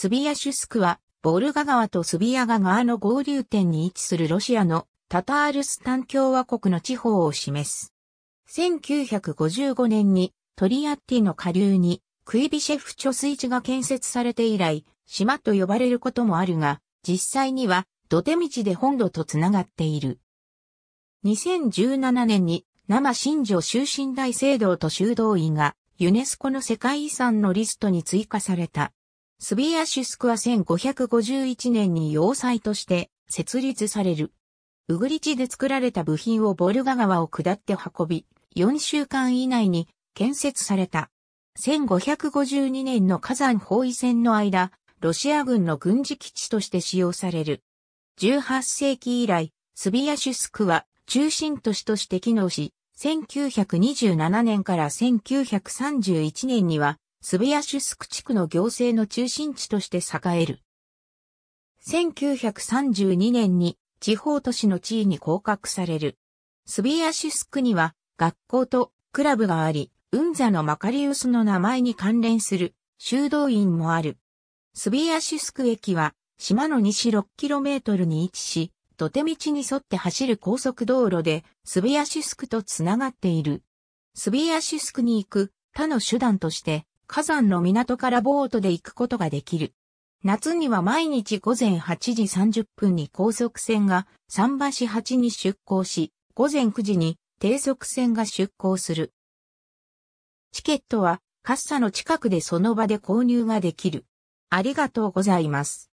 スビヤシュスクは、ボルガ川とスビヤガ川の合流点に位置するロシアのタタールスタン共和国の地方を示す。1955年にトリアッティの下流にクイビシェフ貯水池が建設されて以来、島と呼ばれることもあるが、実際には土手道で本土とつながっている。2017年に生新庄終身大聖堂と修道院がユネスコの世界遺産のリストに追加された。スビアシュスクは1551年に要塞として設立される。ウグリチで作られた部品をボルガ川を下って運び、4週間以内に建設された。1552年の火山包囲戦の間、ロシア軍の軍事基地として使用される。18世紀以来、スビアシュスクは中心都市として機能し、1927年から1931年にはスビヤシュスク地区の行政の中心地として栄える。1932年に地方都市の地位に降格される。スビアシュスクには学校とクラブがあり、運座のマカリウスの名前に関連する修道院もある。スビアシュスク駅は島の西 6km に位置し、土手道に沿って走る高速道路でスビアシュスクとつながっている。スビアシュスクに行く他の手段として火山の港からボートで行くことができる。夏には毎日午前8時30分に高速船が桟橋8に出港し、午前9時に低速船が出港する。チケットは、カッサの近くでその場で購入ができる。ありがとうございます。